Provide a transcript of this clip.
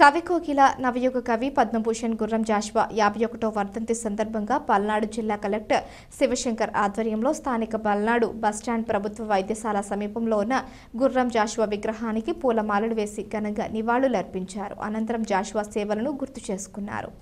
కవి కోకిల నవయుగ కవి పద్మభూషణ్ గుర్రం జాష్వా యాభై ఒకటో వర్ధంతి సందర్భంగా పల్నాడు జిల్లా కలెక్టర్ శివశంకర్ ఆధ్వర్యంలో స్థానిక పల్నాడు బస్టాండ్ ప్రభుత్వ వైద్యశాల సమీపంలో ఉన్న గుర్రం జాష్వా విగ్రహానికి పూలమాలలు వేసి ఘనంగా నివాళులర్పించారు అనంతరం జాష్వా సేవలను గుర్తు చేసుకున్నారు